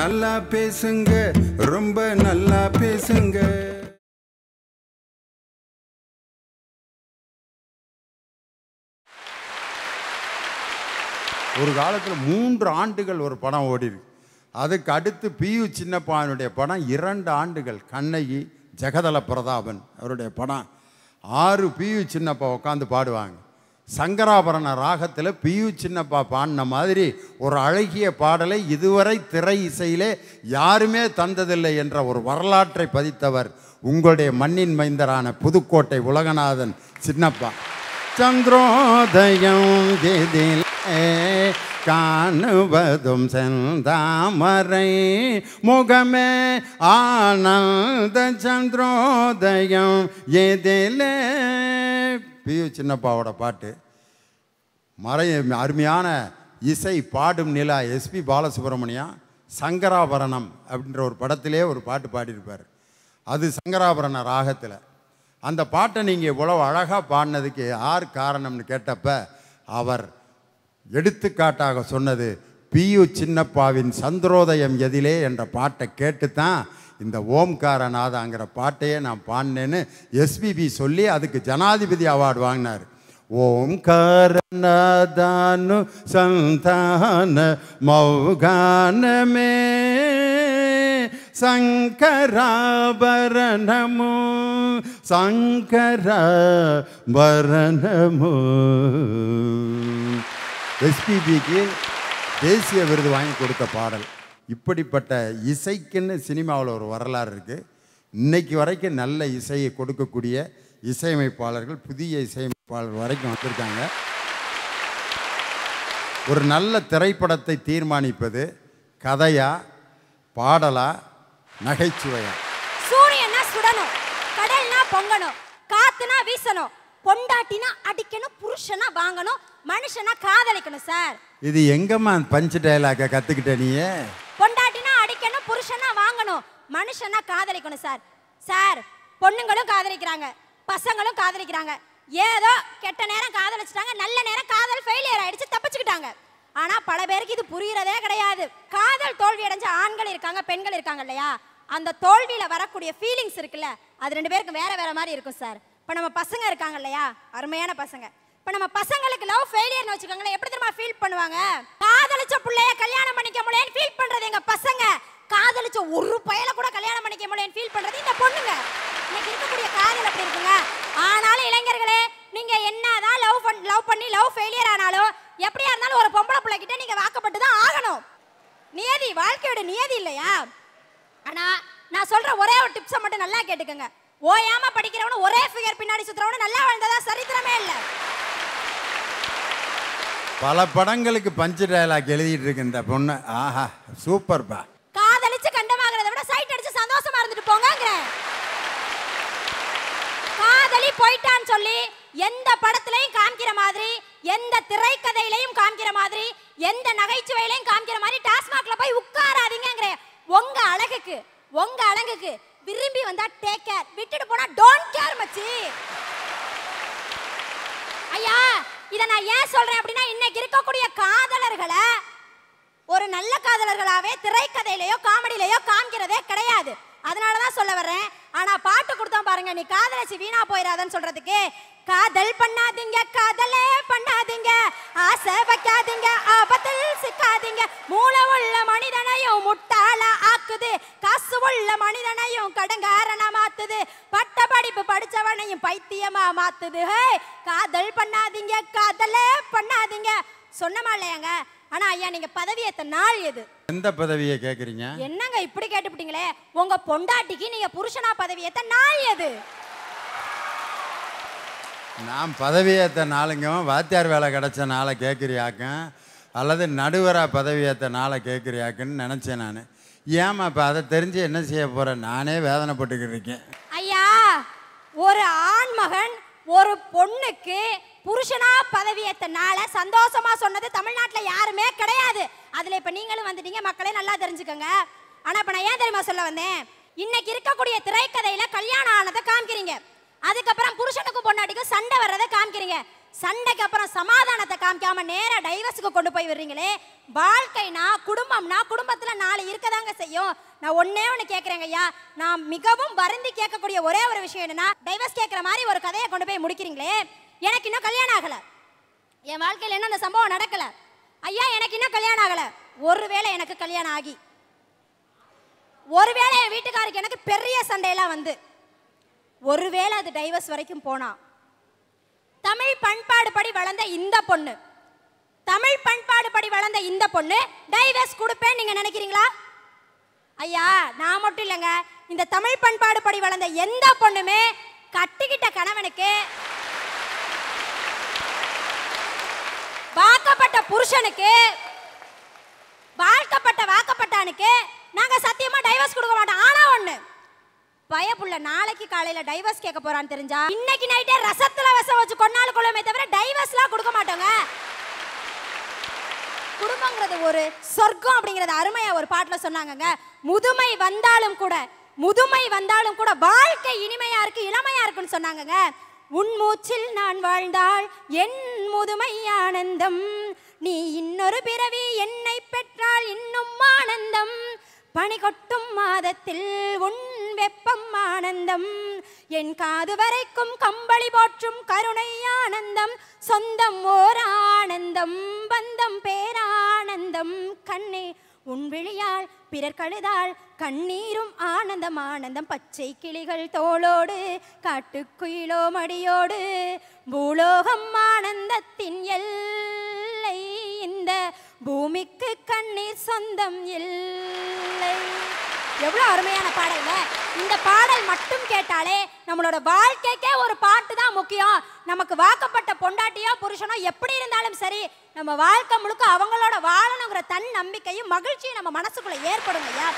நல்லா பேசுங்க ரொம்ப நல்லா பேசுங்க ஒரு காலத்தில் மூன்று ஆண்டுகள் ஒரு படம் ஓடிருக்கு அதுக்கு அடுத்து பியு சின்னப்பானுடைய படம் இரண்டு ஆண்டுகள் கண்ணகி ஜெகதல பிரதாபன் அவருடைய படம் ஆறு பியு சின்னப்பா உட்காந்து பாடுவாங்க சங்கராபரண ராகத்தில் பியு சின்னப்பா பாடின மாதிரி ஒரு அழகிய பாடலை இதுவரை திரை இசையிலே யாருமே தந்ததில்லை என்ற ஒரு வரலாற்றை பதித்தவர் உங்களுடைய மண்ணின் மைந்தரான புதுக்கோட்டை உலகநாதன் சின்னப்பா சந்திரோதயம் எதில் காணுவதும் செந்தாமரை முகமே ஆனந்த சந்திரோதயம் எதிலே யு சின்னப்பாவோட பாட்டு மறை அருமையான இசை பாடும் நிலா எஸ்பி பாலசுப்ரமணியம் சங்கராபரணம் அப்படின்ற ஒரு படத்திலே ஒரு பாட்டு பாடியிருப்பார் அது சங்கராபரண ராகத்தில் அந்த பாட்டை நீங்கள் இவ்வளோ அழகாக பாடினதுக்கு யார் காரணம்னு கேட்டப்ப அவர் எடுத்துக்காட்டாக சொன்னது பியு சின்னப்பாவின் சந்திரோதயம் எதிலே என்ற பாட்டை கேட்டுத்தான் இந்த ஓம்காரநாதாங்கிற பாட்டையே நான் பாடினேன்னு எஸ்பிபி சொல்லி அதுக்கு ஜனாதிபதி அவார்டு வாங்கினார் ஓம்காரநாதானு சந்தான மௌகானமே சங்கராபரணமு சங்கராபரணமோ எஸ்பிபிக்கு தேசிய விருது வாங்கி கொடுத்த பாடல் இப்படிப்பட்ட இசைக்குன்னு சினிமாவில் ஒரு வரலாறு இருக்குது இன்றைக்கு வரைக்கும் நல்ல இசையை கொடுக்கக்கூடிய இசையமைப்பாளர்கள் புதிய இசையமைப்பாளர் வரைக்கும் வந்திருக்காங்க ஒரு நல்ல திரைப்படத்தை தீர்மானிப்பது கதையா பாடலா நகைச்சுவையா சூரியனா சுடணும் கடல்னா பொங்கணும் காத்துனா வீசணும் பொண்டாட்டினா அடிக்கணும் புருஷனா வாங்கணும் மனுஷனா காதலிக்கணும் சார் இது எங்கம்மா பஞ்சு டைலாக கத்துக்கிட்ட நீயே மனுஷனா வாங்கணும் மனுஷனா காதலிக்கணும் சார் சார் பொண்ணுங்களும் காதலிக்கிறாங்க பசங்களும் காதலிக்கிறாங்க ஏதோ கெட்ட நேரம் காதலிச்சிட்டாங்க நல்ல நேரம் காதல் ஃபெயிலியர் ஆயிடுச்சு தப்பிச்சுக்கிட்டாங்க ஆனா பல பேருக்கு இது புரியறதே கிடையாது காதல் தோல்வி அடைஞ்ச ஆண்கள் இருக்காங்க பெண்கள் இருக்காங்க இல்லையா அந்த தோல்வியில வரக்கூடிய ஃபீலிங்ஸ் இருக்குல்ல அது ரெண்டு பேருக்கும் வேற வேற மாதிரி இருக்கும் சார் இப்போ நம்ம பசங்க இருக்காங்க இல்லையா அருமையான பசங்க இப்போ நம்ம பசங்களுக்கு லவ் ஃபெயிலியர்னு வச்சுக்கோங்களேன் எப்படி தெரியுமா ஃபீல் பண்ணுவாங்க காதலிச்ச பிள்ளைய கல்யாணம் பண்ணிக்க முடியலன்னு ஃபீல் பண்றது எங்க பசங்க காதலிச்ச ஒரு பயல கூட கல்யாணம் பண்ணிக்க முடியும் ஃபீல் பண்றது இந்த பொண்ணுங்க இன்னைக்கு இருக்கக்கூடிய காதல் அப்படி இருக்குங்க ஆனாலும் இளைஞர்களே நீங்க என்னதான் லவ் பண் லவ் பண்ணி லவ் ஃபெயிலியர் ஆனாலும் எப்படியா இருந்தாலும் ஒரு பொம்பளை கிட்ட நீங்க வாக்கப்பட்டு தான் ஆகணும் நியதி வாழ்க்கையோட நியதி இல்லையா ஆனா நான் சொல்ற ஒரே ஒரு டிப்ஸை மட்டும் நல்லா கேட்டுக்கோங்க ஓயாம படிக்கிறவனு ஒரே ஃபிகர் பின்னாடி சுத்துறவனு நல்லா வாழ்ந்ததா சரித்திரமே இல்லை பல படங்களுக்கு பஞ்சு டயலாக் எழுதிட்டு இருக்கு இந்த பொண்ணு ஆஹா சூப்பர்பா போயிட்டான்னு சொல்லி எந்த படத்துலையும் காமிக்கிற மாதிரி எந்த திரைக்கதையிலையும் காமிக்கிற மாதிரி எந்த நகைச்சுவையிலையும் காமிக்கிற மாதிரி டாஸ்மாக்ல போய் உட்காராதீங்கிற உங்க அழகுக்கு உங்க அழகுக்கு விரும்பி வந்தா டேக் கேர் விட்டுட்டு போனா டோன்ட் கேர் மச்சி ஐயா இத நான் ஏன் சொல்றேன் அப்படின்னா இன்னைக்கு இருக்கக்கூடிய காதலர்களை ஒரு நல்ல காதலர்களாவே திரைக்கதையிலயோ காமெடியிலயோ காமிக்கிறதே கிடையாது அதனாலதான் சொல்ல வர்றேன் ஆனா பாட்டு பாருங்க நீ காதலிச்சு வீணா போயிடாதன்னு சொல்றதுக்கு காதல் பண்ணாதீங்க காதலே பண்ணாதீங்க ஆசை வைக்காதீங்க ஆபத்தில் சிக்காதீங்க மூளை உள்ள மனிதனையும் முட்டாள ஆக்குது காசு உள்ள மனிதனையும் கடங்காரனா மாத்துது பட்ட படிப்பு படிச்சவனையும் பைத்தியமா மாத்துது ஹே காதல் பண்ணாதீங்க காதலே பண்ணாதீங்க சொன்னமா இல்லையாங்க ஆனா ஐயா நீங்க பதவி நாள் எது எந்த பதவியை கேக்குறீங்க என்னங்க இப்படி கேட்டுப்பிட்டீங்களே உங்க பொண்டாட்டிக்கு நீங்க புருஷனா பதவி ஏத்த நாள் எது நான் பதவியேற்ற நாளுங்க வாத்தியார் வேலை கிடைச்ச நாளை கேட்குறியாக்கும் அல்லது பதவி பதவியேற்ற நாளை கேட்குறியாக்குன்னு நினச்சேன் நான் ஏமா இப்போ அதை தெரிஞ்சு என்ன செய்ய போறேன் நானே வேதனைப்பட்டுக்கிட்டு இருக்கேன் ஐயா ஒரு ஆண்மகன் ஒரு பொண்ணுக்கு புருஷனா பதவியேற்ற நாளை சந்தோஷமா சொன்னது தமிழ்நாட்டுல யாருமே கிடையாது அதில் இப்போ நீங்களும் வந்துட்டீங்க மக்களே நல்லா தெரிஞ்சுக்கோங்க ஆனால் இப்போ நான் ஏன் தெரியுமா சொல்ல வந்தேன் இன்னைக்கு இருக்கக்கூடிய திரைக்கதையில் கல்யாணம் ஆனதை காமிக்கிறீங்க அதுக்கப்புறம் புருஷனுக்கும் பொண்ணாட்டிக்கும் சண்டை வர்றதை காமிக்கிறீங்க சண்டைக்கு அப்புறம் சமாதானத்தை காமிக்காம நேர டைவர்ஸுக்கு கொண்டு போய் விடுறீங்களே வாழ்க்கைனா குடும்பம்னா குடும்பத்துல நாலு இருக்கதாங்க செய்யும் நான் ஒன்னே ஒன்று கேட்குறேங்க ஐயா நான் மிகவும் வருந்தி கேட்கக்கூடிய ஒரே ஒரு விஷயம் என்னன்னா டைவர்ஸ் கேட்குற மாதிரி ஒரு கதையை கொண்டு போய் முடிக்கிறீங்களே எனக்கு இன்னும் கல்யாணம் ஆகலை என் வாழ்க்கையில் என்ன அந்த சம்பவம் நடக்கலை ஐயா எனக்கு இன்னும் கல்யாணம் ஆகலை ஒருவேளை எனக்கு கல்யாணம் ஆகி ஒருவேளை என் வீட்டுக்காருக்கு எனக்கு பெரிய சண்டையெல்லாம் வந்து ஒருவேளை அது டைவர்ஸ் வரைக்கும் போனா தமிழ் பண்பாடு படி வளர்ந்த இந்த பொண்ணு தமிழ் பண்பாடு படி வளர்ந்த இந்த பொண்ணு டைவர்ஸ் கொடுப்பேன் நீங்க நினைக்கிறீங்களா ஐயா நான் மட்டும் இல்லைங்க இந்த தமிழ் பண்பாடு படி வளர்ந்த எந்த பொண்ணுமே கட்டிக்கிட்ட கணவனுக்கு வாக்கப்பட்ட புருஷனுக்கு வாழ்க்கப்பட்ட வாக்கப்பட்டானுக்கு நாங்க சத்தியமா டைவர்ஸ் கொடுக்க மாட்டோம் ஆனா ஒண்ணு பயப்புள்ள நாளைக்கு காலையில டைவர்ஸ் கேட்க போறான்னு தெரிஞ்சா இன்னைக்கு நைட்டே ரசத்துல வசம் வச்சு கொண்டாலும் கொள்ளுமே தவிர டைவர்ஸ்லாம் கொடுக்க மாட்டோங்க குடும்பங்கிறது ஒரு சொர்க்கம் அப்படிங்கறது அருமையா ஒரு பாட்டுல சொன்னாங்கங்க முதுமை வந்தாலும் கூட முதுமை வந்தாலும் கூட வாழ்க்கை இனிமையா இருக்கு இளமையா இருக்குன்னு சொன்னாங்கங்க உன் மூச்சில் நான் வாழ்ந்தால் என் முதுமை ஆனந்தம் நீ இன்னொரு பிறவி என்னை பெற்றால் இன்னும் ஆனந்தம் பனி கொட்டும் மாதத்தில் உன் வெப்பம் ஆனந்தம் என் காது வரைக்கும் கம்பளி போற்றும் கருணை ஆனந்தம் சொந்தம் ஓர் ஆனந்தம் பந்தம் பேரானந்தம் கண்ணே உன் விழியால் பிறர் கழுதால் கண்ணீரும் ஆனந்தம் ஆனந்தம் பச்சை கிளிகள் தோளோடு காட்டுக்குயிலோ மடியோடு பூலோகம் ஆனந்தத்தின் எல்லை இந்த பூமிக்கு கண்ணீர் சொந்தம் இல்லை எவ்வளோ அருமையான பாடல் இந்த பாடல் மட்டும் கேட்டாலே நம்மளோட வாழ்க்கைக்கே ஒரு பாட்டு தான் முக்கியம் நமக்கு வாக்கப்பட்ட பொண்டாட்டியோ புருஷனோ எப்படி இருந்தாலும் சரி நம்ம வாழ்க்கை முழுக்க அவங்களோட வாழணுங்கிற தன் நம்பிக்கையும் மகிழ்ச்சியும் நம்ம மனசுக்குள்ள ஏற்படும் ஐயா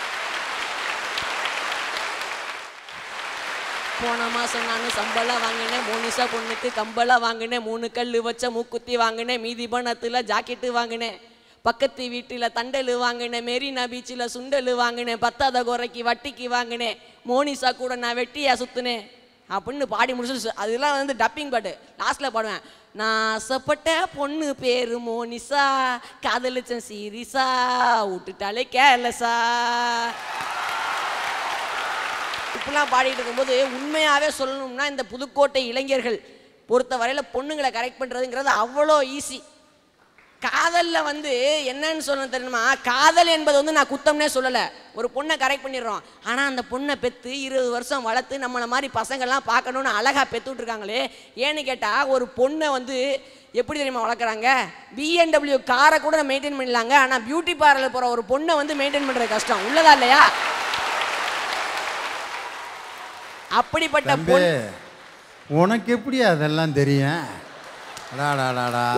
போன மாதம் நான் சம்பளம் வாங்கினேன் மூணு பொண்ணுக்கு கம்பளம் வாங்கினேன் மூணு கல் வச்ச மூக்குத்தி வாங்கினேன் மீதி பணத்தில் ஜாக்கெட்டு வாங்கினேன் பக்கத்து வீட்டில் தண்டல் வாங்கினேன் மெரினா பீச்சில் சுண்டல் வாங்கினேன் பத்தாத குறைக்கு வட்டிக்கு வாங்கினேன் மோனிஷா கூட நான் வெட்டியா சுத்தினேன் அப்படின்னு பாடி முடிச்சு அதெல்லாம் வந்து டப்பிங் பாட்டு லாஸ்ட்டில் பாடுவேன் நான் ஆசைப்பட்ட பொண்ணு பேரு மோனிசா காதலிச்சன் சீரிசா விட்டுட்டாலே கேலசா இப்படிலாம் பாடிட்டு இருக்கும்போது உண்மையாகவே சொல்லணும்னா இந்த புதுக்கோட்டை இளைஞர்கள் பொறுத்தவரையில் பொண்ணுங்களை கரெக்ட் பண்ணுறதுங்கிறது அவ்வளோ ஈஸி காதலில் வந்து என்னன்னு சொல்ல தெரியுமா காதல் என்பது வந்து நான் குத்தம்னே சொல்லலை ஒரு பொண்ணை கரெக்ட் பண்ணிடுறோம் ஆனால் அந்த பொண்ணை பெற்று இருபது வருஷம் வளர்த்து நம்மளை மாதிரி பசங்கள்லாம் பார்க்கணுன்னு அழகாக பெற்றுட்ருக்காங்களே ஏன்னு கேட்டால் ஒரு பொண்ணை வந்து எப்படி தெரியுமா வளர்க்குறாங்க பிஎன்டபிள்யூ காரை கூட நம்ம மெயின்டைன் பண்ணிடலாங்க ஆனால் பியூட்டி பார்லர் போகிற ஒரு பொண்ணை வந்து மெயின்டைன் பண்ணுறது கஷ்டம் உள்ளதா இல்லையா அப்படிப்பட்ட உனக்கு எப்படி அதெல்லாம் தெரியும்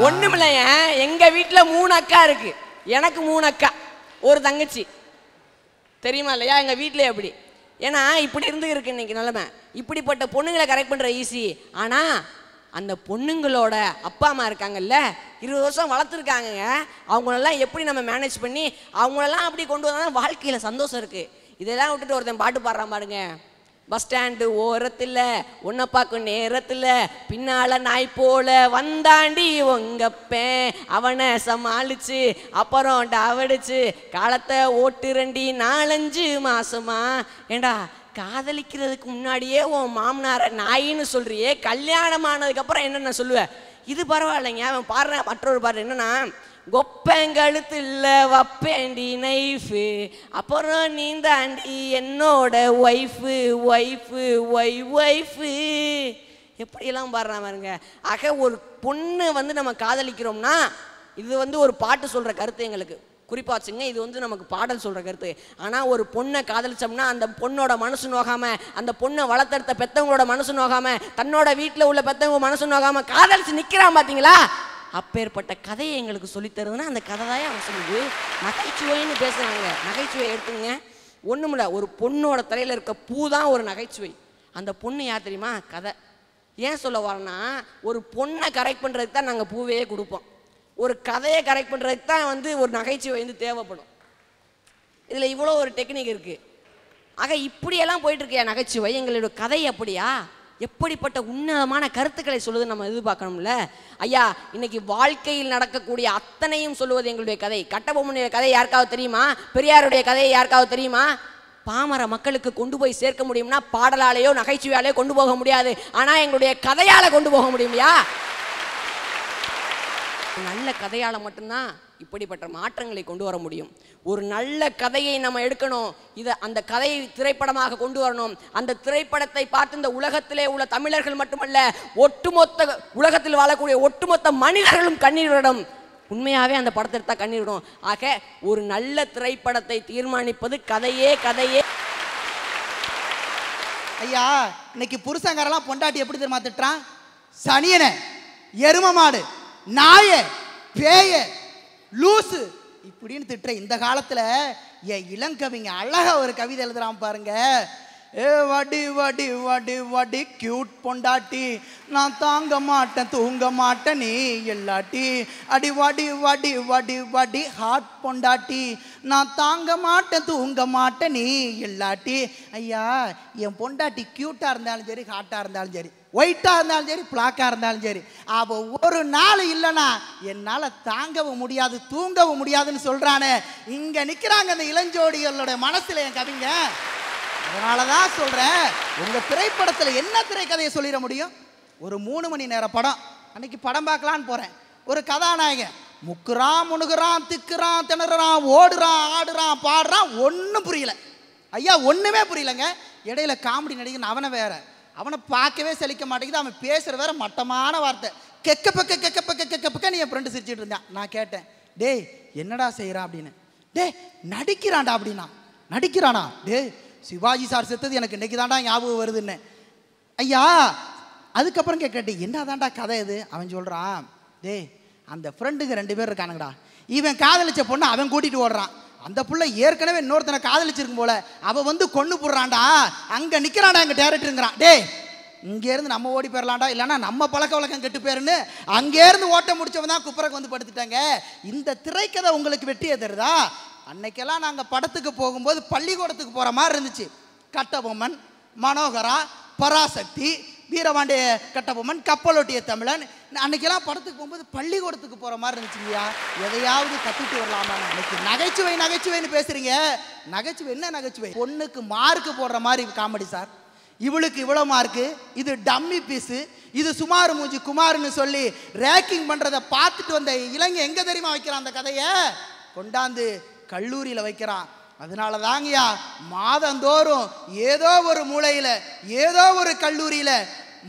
ஒண்ணுமில்லைய எங்க வீட்டில் மூணு அக்கா இருக்கு எனக்கு மூணு அக்கா ஒரு தங்கச்சி தெரியுமா இல்லையா எங்கள் வீட்டிலே அப்படி ஏன்னா இப்படி இருந்து இருக்கு இன்னைக்கு நிலமை இப்படிப்பட்ட பொண்ணுங்களை கரெக்ட் பண்ணுற ஈஸி ஆனால் அந்த பொண்ணுங்களோட அப்பா அம்மா இருக்காங்கல்ல இருபது வருஷம் வளர்த்துருக்காங்கங்க அவங்களெல்லாம் எப்படி நம்ம மேனேஜ் பண்ணி அவங்களெல்லாம் அப்படி கொண்டு வந்தால் வாழ்க்கையில் சந்தோஷம் இருக்குது இதெல்லாம் விட்டுட்டு ஒருத்தன் பாட்டு பாடுறான் பாருங்க பஸ் ஸ்டாண்டு ஓரத்தில் உன்னை பார்க்கும் நேரத்தில் பின்னால் நாய் போல வந்தாண்டி உங்கப்பே அவனை சமாளிச்சு அப்புறம் டவடிச்சு காலத்தை ஓட்டு ரெண்டி நாலஞ்சு மாசமா ஏண்டா காதலிக்கிறதுக்கு முன்னாடியே உன் மாமனார நாயின்னு சொல்றியே கல்யாணம் ஆனதுக்கப்புறம் என்னென்ன சொல்லுவேன் இது பரவாயில்லைங்க அவன் பாடுற மற்றொரு பாடு என்னன்னா கொப்பங்கழுத்து இல்லை வப்பேண்டி நைஃபு அப்புறம் நீந்தாண்டி என்னோட ஒய்ஃபு ஒய்ஃபு ஒய் ஒய்ஃபு எப்படியெல்லாம் பாடுறான் பாருங்க ஆக ஒரு பொண்ணு வந்து நம்ம காதலிக்கிறோம்னா இது வந்து ஒரு பாட்டு சொல்கிற கருத்து எங்களுக்கு குறிப்பாக வச்சுங்க இது வந்து நமக்கு பாடல் சொல்கிற கருத்து ஆனால் ஒரு பொண்ணை காதலிச்சோம்னா அந்த பொண்ணோட மனசு நோகாமல் அந்த பொண்ணை வளர்த்தெடுத்த பெற்றவங்களோட மனசு நோகாமல் தன்னோட வீட்டில் உள்ள பெற்றவங்க மனசு நோகாமல் காதலிச்சு நிற்கிறான் பார்த்தீங்களா அப்பேற்பட்ட கதையை எங்களுக்கு சொல்லித்தருதுன்னா அந்த கதை தான் அவன் சொல்லுது நகைச்சுவைன்னு பேசுகிறாங்க நகைச்சுவை எடுத்துங்க ஒன்றுமில்ல ஒரு பொண்ணோட தலையில் இருக்க பூ தான் ஒரு நகைச்சுவை அந்த பொண்ணு யார் தெரியுமா கதை ஏன் சொல்ல வரேன்னா ஒரு பொண்ணை கரெக்ட் பண்ணுறதுக்கு தான் நாங்கள் பூவே கொடுப்போம் ஒரு கதையை கரெக்ட் பண்ணுறதுக்கு தான் வந்து ஒரு நகைச்சுவை வந்து தேவைப்படும் இதில் இவ்வளோ ஒரு டெக்னிக் இருக்குது ஆக இப்படியெல்லாம் போயிட்டுருக்கியா நகைச்சுவை எங்களோட கதை அப்படியா எப்படிப்பட்ட உன்னதமான கருத்துக்களை சொல்லுவது நம்ம எதிர்பார்க்கணும்ல ஐயா இன்னைக்கு வாழ்க்கையில் நடக்கக்கூடிய அத்தனையும் சொல்லுவது எங்களுடைய கதை கட்டபொம்மனுடைய கதை யாருக்காவது தெரியுமா பெரியாருடைய கதையை யாருக்காவது தெரியுமா பாமர மக்களுக்கு கொண்டு போய் சேர்க்க முடியும்னா பாடலாலேயோ நகைச்சுவையாலேயோ கொண்டு போக முடியாது ஆனால் எங்களுடைய கதையால் கொண்டு போக முடியும்யா நல்ல கதையால் மட்டும்தான் இப்படிப்பட்ட மாற்றங்களை கொண்டு வர முடியும் ஒரு நல்ல கதையை நம்ம எடுக்கணும் இதை அந்த கதையை திரைப்படமாக கொண்டு வரணும் அந்த திரைப்படத்தை பார்த்து இந்த உலகத்திலே உள்ள தமிழர்கள் மட்டுமல்ல ஒட்டுமொத்த உலகத்தில் வாழக்கூடிய ஒட்டுமொத்த மனிதர்களும் கண்ணீர் விடும் உண்மையாகவே அந்த படத்தை எடுத்தால் கண்ணீர் விடும் ஆக ஒரு நல்ல திரைப்படத்தை தீர்மானிப்பது கதையே கதையே ஐயா இன்னைக்கு புருஷங்காரெல்லாம் பொண்டாட்டி எப்படி தெரியுமா திட்டுறான் சனியனை எரும மாடு நாய பேய லூசு இப்படின்னு திட்டுற இந்த காலத்தில் என் இளங்கவிங்க அழகா ஒரு கவிதை எழுதுறான் பாருங்க ஏ வடி வடி வடி வடி கியூட் பொண்டாட்டி நான் தாங்க மாட்டேன் தூங்க மாட்டேன் நீ எல்லாட்டி அடி வடி வடி வடி வடி ஹாட் பொண்டாட்டி நான் தாங்க மாட்டேன் தூங்க மாட்டேன் நீ எல்லாட்டி ஐயா என் பொண்டாட்டி க்யூட்டாக இருந்தாலும் சரி ஹாட்டாக இருந்தாலும் சரி ஒயிட்டாக இருந்தாலும் சரி பிளாக்காக இருந்தாலும் சரி அவள் ஒரு நாள் இல்லைனா என்னால் தாங்கவும் முடியாது தூங்கவும் முடியாதுன்னு சொல்கிறானே இங்கே நிற்கிறாங்க அந்த இளஞ்சோடிகளோட மனசில் என் கவிங்க அதனாலதான் தான் சொல்கிறேன் உங்கள் திரைப்படத்தில் என்ன திரைக்கதையை சொல்லிட முடியும் ஒரு மூணு மணி நேர படம் அன்னைக்கு படம் பார்க்கலான்னு போகிறேன் ஒரு கதாநாயகன் முக்குறான் முணுகிறான் திக்குறான் திணறான் ஓடுறான் ஆடுறான் பாடுறான் ஒன்றும் புரியல ஐயா ஒன்றுமே புரியலங்க இடையில காமெடி நடிகன் அவனை வேற அவனை பார்க்கவே செலிக்க மாட்டேங்குது அவன் பேசுகிற வேற மட்டமான வார்த்தை கெக்க பக்க கெக்க பக்க கெக்க பக்க நீ என் ஃப்ரெண்டு சிரிச்சிட்டு இருந்தான் நான் கேட்டேன் டேய் என்னடா செய்கிறான் அப்படின்னு டே நடிக்கிறான்டா அப்படின்னா நடிக்கிறானா டே சிவாஜி சார் செத்தது எனக்கு இன்றைக்கி தாண்டா ஞாபகம் வருதுன்னு ஐயா அதுக்கப்புறம் கேட்கட்டு என்ன தாண்டா கதை இது அவன் சொல்கிறான் டே அந்த ஃப்ரெண்டுக்கு ரெண்டு பேர் இருக்கானுங்கடா இவன் காதலிச்ச பொண்ணு அவன் கூட்டிகிட்டு ஓடுறான் அந்த பிள்ளை ஏற்கனவே இன்னொருத்தனை காதலிச்சிருக்கும் போல அவன் வந்து கொண்டு போடுறான்டா அங்கே நிற்கிறான்டா இங்கே டேரக்டருங்கிறான் டே இங்கேருந்து நம்ம ஓடி போயிடலாம்டா இல்லைனா நம்ம பழக்க வழக்கம் கெட்டு போயிருன்னு அங்கேருந்து ஓட்ட முடிச்சவன் தான் குப்பரக்கு வந்து படுத்துட்டாங்க இந்த திரைக்கதை உங்களுக்கு வெட்டியே தருதா அன்னைக்கெல்லாம் நாங்கள் படத்துக்கு போகும்போது பள்ளிக்கூடத்துக்கு போகிற மாதிரி இருந்துச்சு கட்டபொம்மன் மனோகரா பராசக்தி வீரபாண்டிய கட்டபொம்மன் கப்பலோட்டிய தமிழன் அன்னைக்கெல்லாம் படத்துக்கு போகும்போது பள்ளிக்கூடத்துக்கு போகிற மாதிரி இருந்துச்சு இல்லையா எதையாவது கற்றுட்டு வரலாமா அன்னைக்கு நகைச்சுவை நகைச்சுவைன்னு பேசுகிறீங்க நகைச்சுவை என்ன நகைச்சுவை பொண்ணுக்கு மார்க்கு போடுற மாதிரி காமெடி சார் இவளுக்கு இவ்வளோ மார்க்கு இது டம்மி பீஸு இது சுமார் மூஞ்சி குமார்னு சொல்லி ரேக்கிங் பண்ணுறதை பார்த்துட்டு வந்த இளைஞ எங்கே தெரியுமா வைக்கிறான் அந்த கதையை கொண்டாந்து கல்லூரியில் வைக்கிறான் அதனால தாங்கய்யா மாதந்தோறும் ஏதோ ஒரு மூளையில் ஏதோ ஒரு கல்லூரியில்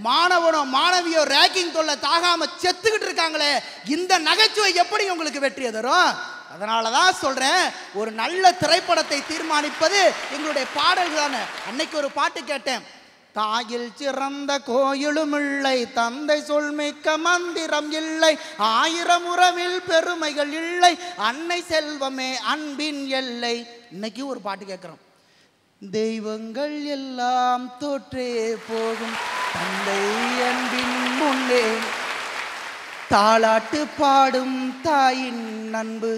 மாணவனோ மாணவியோ ரேக்கிங் தொல்லை தாகாம செத்துக்கிட்டு இருக்காங்களே இந்த நகைச்சுவை எப்படி உங்களுக்கு வெற்றி தரும் அதனால தான் சொல்கிறேன் ஒரு நல்ல திரைப்படத்தை தீர்மானிப்பது எங்களுடைய பாடல்கள் தானே அன்னைக்கு ஒரு பாட்டு கேட்டேன் தாயில் சிறந்த கோயிலுமில்லை தந்தை சொல்மிக்க மந்திரம் இல்லை ஆயிரம் உறவில் பெருமைகள் இல்லை அன்னை செல்வமே அன்பின் எல்லை இன்னைக்கு ஒரு பாட்டு கேட்குறோம் தெய்வங்கள் எல்லாம் தோற்றே போகும் தந்தை அன்பின் முன்னே தாளாட்டு பாடும் தாயின் அன்பு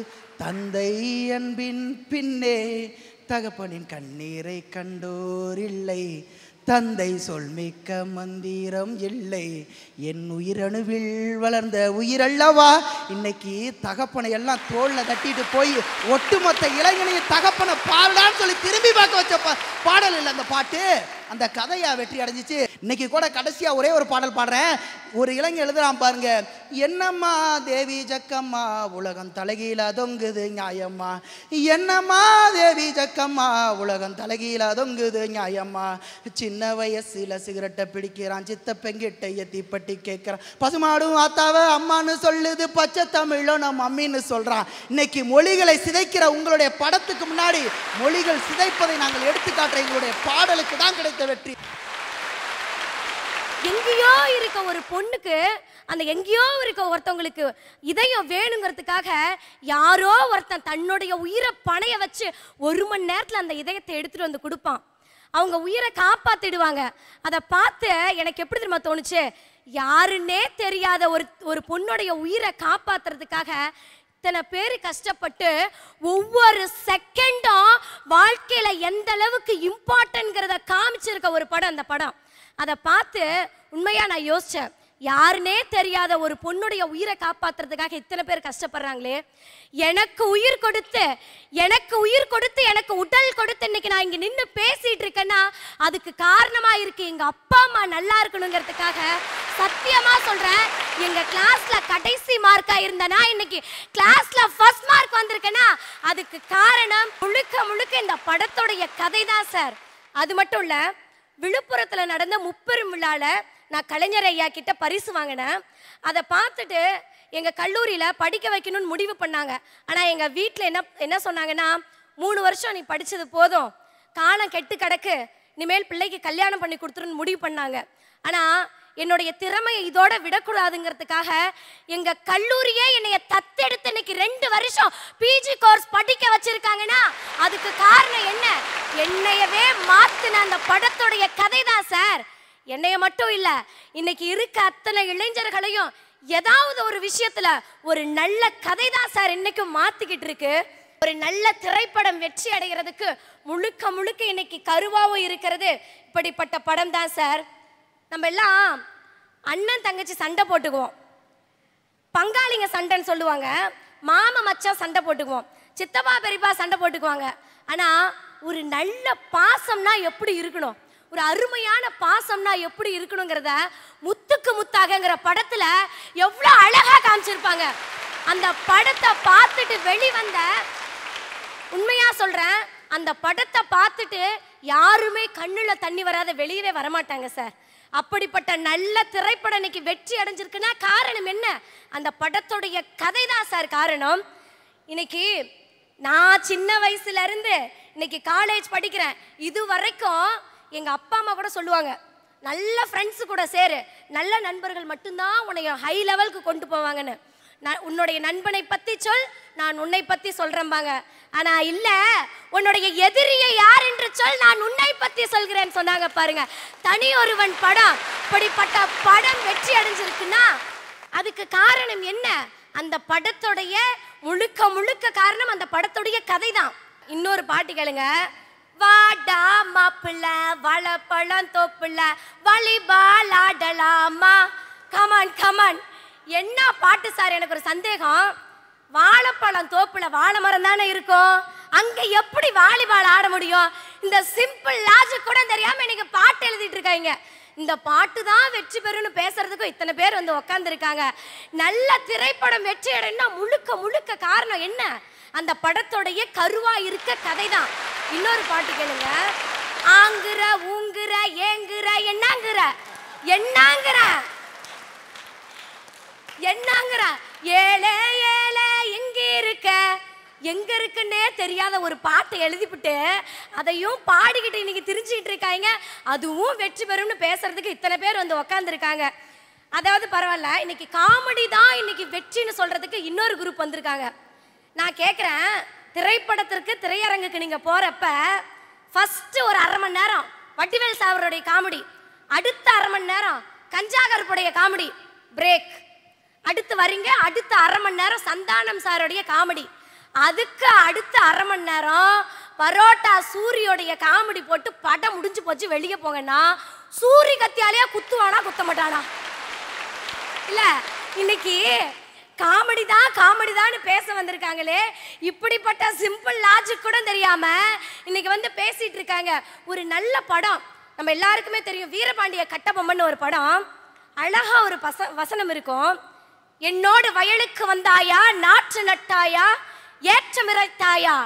தந்தை அன்பின் பின்னே தகப்பனின் கண்ணீரை கண்டோரில்லை தந்தை சொல் மிக்க மந்திரம் இல்லை என் உயிரணுவில் வளர்ந்த அல்லவா இன்னைக்கு தகப்பனை எல்லாம் தோளில் தட்டிட்டு போய் ஒட்டுமொத்த இளைஞனையும் தகப்பனை பாடலான்னு சொல்லி திரும்பி பார்க்க வச்ச பாடல் இல்லை அந்த பாட்டு அந்த கதையா வெற்றி அடைஞ்சிச்சு இன்னைக்கு கூட கடைசியா ஒரே ஒரு பாடல் பாடுறேன் ஒரு இளைஞர் எழுதுறான் பாருங்க என்னம்மா தேவி ஜக்கம்மா உலகம் தலைகீழ தொங்குது நியாயம்மா என்னம்மா தேவி ஜக்கம்மா உலகம் தலைகீழ தொங்குது நியாயம்மா சின்ன வயசுல சிகரெட்டை பிடிக்கிறான் சித்த பெங்கிட்ட பட்டி கேட்கிறான் பசுமாடும் ஆத்தாவ அம்மான்னு சொல்லுது பச்சை தமிழும் நம்ம அம்மின்னு சொல்றான் இன்னைக்கு மொழிகளை சிதைக்கிற உங்களுடைய படத்துக்கு முன்னாடி மொழிகள் சிதைப்பதை நாங்கள் எடுத்துக்காட்டுற எங்களுடைய பாடலுக்கு தான் கிடைக்கும் அடுத்த வெற்றி எங்கேயோ இருக்க ஒரு பொண்ணுக்கு அந்த எங்கேயோ இருக்க ஒருத்தவங்களுக்கு இதயம் வேணுங்கிறதுக்காக யாரோ ஒருத்தன் தன்னுடைய உயிரை பணைய வச்சு ஒரு மணி நேரத்தில் அந்த இதயத்தை எடுத்துகிட்டு வந்து கொடுப்பான் அவங்க உயிரை காப்பாற்றிடுவாங்க அதை பார்த்து எனக்கு எப்படி திரும்ப தோணுச்சு யாருன்னே தெரியாத ஒரு ஒரு பொண்ணுடைய உயிரை காப்பாற்றுறதுக்காக இத்தனை பேர் கஷ்டப்பட்டு ஒவ்வொரு செகண்டும் வாழ்க்கையில் எந்த அளவுக்கு இம்பார்ட்டன்ங்கிறத காமிச்சிருக்க ஒரு படம் அந்த படம் அதை பார்த்து உண்மையாக நான் யோசித்தேன் யாருனே தெரியாத ஒரு பொண்ணுடைய உயிரை காப்பாத்துறதுக்காக இத்தனை பேர் கஷ்டப்படுறாங்களே எனக்கு உயிர் கொடுத்து எனக்கு உயிர் கொடுத்து எனக்கு உடல் கொடுத்து இன்னைக்கு நான் இங்கே நின்று பேசிட்டு இருக்கேன்னா அதுக்கு காரணமாக இருக்கு எங்கள் அப்பா அம்மா நல்லா இருக்கணுங்கிறதுக்காக சத்தியமாக சொல்கிறேன் எங்கள் கிளாஸில் கடைசி மார்க்காக இருந்தேனா இன்னைக்கு கிளாஸ்ல ஃபர்ஸ்ட் மார்க் வந்திருக்கேன்னா அதுக்கு காரணம் முழுக்க முழுக்க இந்த படத்துடைய கதை தான் சார் அது மட்டும் இல்லை விழுப்புரத்தில் நடந்த முப்பெரும் விழால நான் கலைஞர் ஐயா கிட்ட பரிசு வாங்கினேன் அதை பார்த்துட்டு எங்கள் கல்லூரியில் படிக்க வைக்கணும்னு முடிவு பண்ணாங்க ஆனால் எங்கள் வீட்டில் என்ன என்ன சொன்னாங்கன்னா மூணு வருஷம் நீ படித்தது போதும் காலம் கெட்டு கிடக்கு இனிமேல் பிள்ளைக்கு கல்யாணம் பண்ணி கொடுத்துருன்னு முடிவு பண்ணாங்க ஆனால் என்னுடைய திறமையை இதோட விடக்கூடாதுங்கிறதுக்காக எங்க கல்லூரியே என்னைய தத்தெடுத்து இன்னைக்கு ரெண்டு வருஷம் பிஜி கோர்ஸ் படிக்க வச்சிருக்காங்கன்னா அதுக்கு காரணம் என்ன என்னையவே மாத்தின அந்த படத்துடைய கதை தான் சார் என்னைய மட்டும் இல்லை இன்னைக்கு இருக்க அத்தனை இளைஞர்களையும் ஏதாவது ஒரு விஷயத்துல ஒரு நல்ல கதை தான் சார் இன்னைக்கும் மாத்திக்கிட்டு இருக்கு ஒரு நல்ல திரைப்படம் வெற்றி அடைகிறதுக்கு முழுக்க முழுக்க இன்னைக்கு கருவாவும் இருக்கிறது இப்படிப்பட்ட படம் தான் சார் நம்ம எல்லாம் அண்ணன் தங்கச்சி சண்டை போட்டுக்குவோம் பங்காளிங்க சண்டைன்னு சொல்லுவாங்க மாம மச்சான் சண்டை போட்டுக்குவோம் சித்தப்பா பெரியப்பா சண்டை போட்டுக்குவாங்க ஆனால் ஒரு நல்ல பாசம்னா எப்படி இருக்கணும் ஒரு அருமையான பாசம்னா எப்படி இருக்கணுங்கிறத முத்துக்கு முத்தாகங்கிற படத்துல எவ்வளோ அழகா காமிச்சிருப்பாங்க அந்த படத்தை பார்த்துட்டு வெளிவந்த உண்மையா சொல்றேன் அந்த படத்தை பார்த்துட்டு யாருமே கண்ணுல தண்ணி வராத வெளியவே வரமாட்டாங்க சார் அப்படிப்பட்ட நல்ல திரைப்படம் இன்னைக்கு வெற்றி அடைஞ்சிருக்குன்னா காரணம் என்ன அந்த படத்துடைய கதை தான் சார் காரணம் இன்னைக்கு நான் சின்ன வயசுல இருந்து இன்னைக்கு காலேஜ் படிக்கிறேன் இது வரைக்கும் எங்கள் அப்பா அம்மா கூட சொல்லுவாங்க நல்ல ஃப்ரெண்ட்ஸு கூட சேரு நல்ல நண்பர்கள் மட்டும்தான் உன்னை ஹை லெவலுக்கு கொண்டு போவாங்கன்னு நான் உன்னுடைய நண்பனை பற்றி சொல் நான் உன்னை பற்றி சொல்கிறேன்பாங்க ஆனால் இல்லை உன்னுடைய எதிரியை யார் என்று சொல் நான் உன்னை பற்றி சொல்கிறேன்னு சொன்னாங்க பாருங்க தனி ஒருவன் படம் இப்படிப்பட்ட படம் வெற்றி அடைஞ்சிருக்குன்னா அதுக்கு காரணம் என்ன அந்த படத்துடைய முழுக்க முழுக்க காரணம் அந்த படத்துடைய கதை தான் இன்னொரு பாட்டு கேளுங்க வாடா மாப்பிள்ள பழம் தொப்புல வாலிபால் ஆடலாமா கமான் கமான் என்ன பாட்டு சார் எனக்கு ஒரு சந்தேகம் வாழைப்பழம் தோப்புல வாழை மரம் தானே இருக்கும் அங்க எப்படி வாலிபால் ஆட முடியும் இந்த சிம்பிள் லாஜிக் கூட தெரியாம இன்னைக்கு பாட்டு எழுதிட்டு இருக்காங்க இந்த பாட்டு தான் வெற்றி பெறும்னு பேசுறதுக்கும் இத்தனை பேர் வந்து உக்காந்துருக்காங்க நல்ல திரைப்படம் வெற்றி அடைன்னா முழுக்க முழுக்க காரணம் என்ன அந்த படத்தோடைய கருவா இருக்க கதை தான் இன்னொரு பாட்டு கேளுங்க ஆங்குற ஊங்குற ஏங்குற என்னங்குற என்னங்கிற என்னங்குற ஏழே ஏ எங்க இருக்குன்னே தெரியாத ஒரு பாட்டை எழுதிவிட்டு அதையும் பாடிக்கிட்டு இன்னைக்கு திரிஞ்சுக்கிட்டு இருக்காங்க அதுவும் வெற்றி பெறும்னு பேசுறதுக்கு இத்தனை பேர் வந்து உக்காந்துருக்காங்க அதாவது பரவாயில்ல இன்னைக்கு காமெடி தான் இன்னைக்கு வெற்றின்னு சொல்றதுக்கு இன்னொரு குரூப் வந்திருக்காங்க நான் கேட்குறேன் திரைப்படத்திற்கு திரையரங்குக்கு நீங்கள் போகிறப்ப ஃபஸ்ட்டு ஒரு அரை மணி நேரம் வட்டிவேல் சாவருடைய காமெடி அடுத்த அரை மணி நேரம் கஞ்சாகருப்புடைய காமெடி பிரேக் அடுத்து வரீங்க அடுத்த அரை மணி நேரம் சந்தானம் சாருடைய காமெடி அதுக்கு அடுத்த அரை மணி நேரம் பரோட்டா சூரியோடைய காமெடி போட்டு படம் முடிஞ்சு போச்சு வெளியே போங்கன்னா சூரிய கத்தியாலேயே குத்துவானா குத்த மாட்டானா இல்ல இன்னைக்கு காமெடி தான் காமெடி தான் பேச வந்திருக்காங்களே இப்படிப்பட்ட சிம்பிள் லாஜிக் கூட தெரியாம இன்னைக்கு வந்து பேசிட்டு இருக்காங்க ஒரு நல்ல படம் நம்ம எல்லாருக்குமே தெரியும் வீரபாண்டிய கட்டபொம்மன் ஒரு படம் அழகா ஒரு பச வசனம் இருக்கும் என்னோடு வயலுக்கு வந்தாயா நாற்று நட்டாயா ஏற்றம் இறைத்தாயா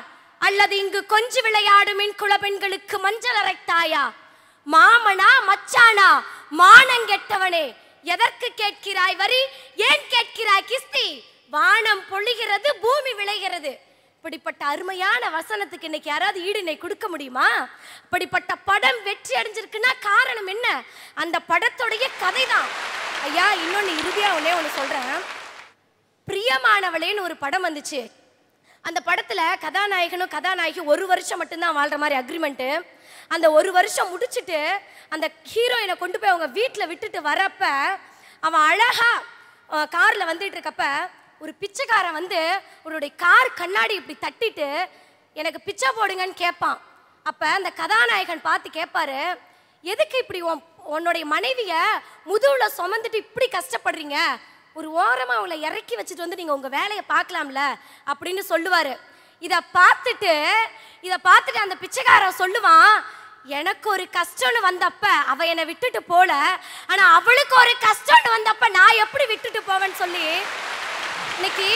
அல்லது இங்கு கொஞ்சி விளையாடும் மின் குலப்பெண்களுக்கு மஞ்சள் அரைத்தாயா மாமனா மச்சானா மானங்கெட்டவனே எதற்கு கேட்கிறாய் வரி ஏன் கேட்கிறாய் கிஸ்தி வானம் பொழிகிறது பூமி விளைகிறது இப்படிப்பட்ட அருமையான வசனத்துக்கு இன்னைக்கு யாராவது ஈடுனை கொடுக்க முடியுமா இப்படிப்பட்ட படம் வெற்றி அடைஞ்சிருக்குன்னா காரணம் என்ன அந்த படத்துடைய கதை தான் ஐயா இன்னொன்று இறுதியாக ஒன்னே ஒன்று சொல்கிறேன் பிரியமானவளேன்னு ஒரு படம் வந்துச்சு அந்த படத்தில் கதாநாயகனும் கதாநாயகி ஒரு வருஷம் மட்டும்தான் வாழ்கிற மாதிரி அக்ரிமெண்ட்டு அந்த ஒரு வருஷம் முடிச்சுட்டு அந்த ஹீரோயினை கொண்டு போய் அவங்க வீட்டில் விட்டுட்டு வரப்ப அவன் அழகாக காரில் வந்துட்டு இருக்கப்ப ஒரு பிச்சைக்காரன் வந்து உன்னுடைய கார் கண்ணாடி இப்படி தட்டிட்டு எனக்கு பிச்சை போடுங்கன்னு கேட்பான் அப்போ அந்த கதாநாயகன் பார்த்து கேட்பாரு எதுக்கு இப்படி உன் உன்னுடைய மனைவியை முதுவில் சுமந்துட்டு இப்படி கஷ்டப்படுறீங்க ஒரு ஓரமாக அவங்கள இறக்கி வச்சுட்டு வந்து நீங்கள் உங்கள் வேலையை பார்க்கலாம்ல அப்படின்னு சொல்லுவார் இதை பார்த்துட்டு இதை பார்த்துட்டு அந்த பிச்சைக்காரன் சொல்லுவான் எனக்கு ஒரு கஷ்டம்னு வந்தப்ப அவ என்னை விட்டுட்டு போல ஆனா அவளுக்கு ஒரு கஷ்டம்னு வந்தப்ப நான் எப்படி விட்டுட்டு போவேன்னு சொல்லி இன்னைக்கு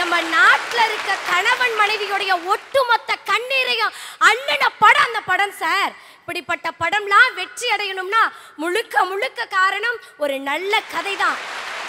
நம்ம நாட்டில் இருக்க கணவன் மனைவியுடைய ஒட்டுமொத்த கண்ணீரையும் அண்ணன படம் அந்த படம் சார் இப்படிப்பட்ட படம்லாம் வெற்றி அடையணும்னா முழுக்க முழுக்க காரணம் ஒரு நல்ல கதை தான்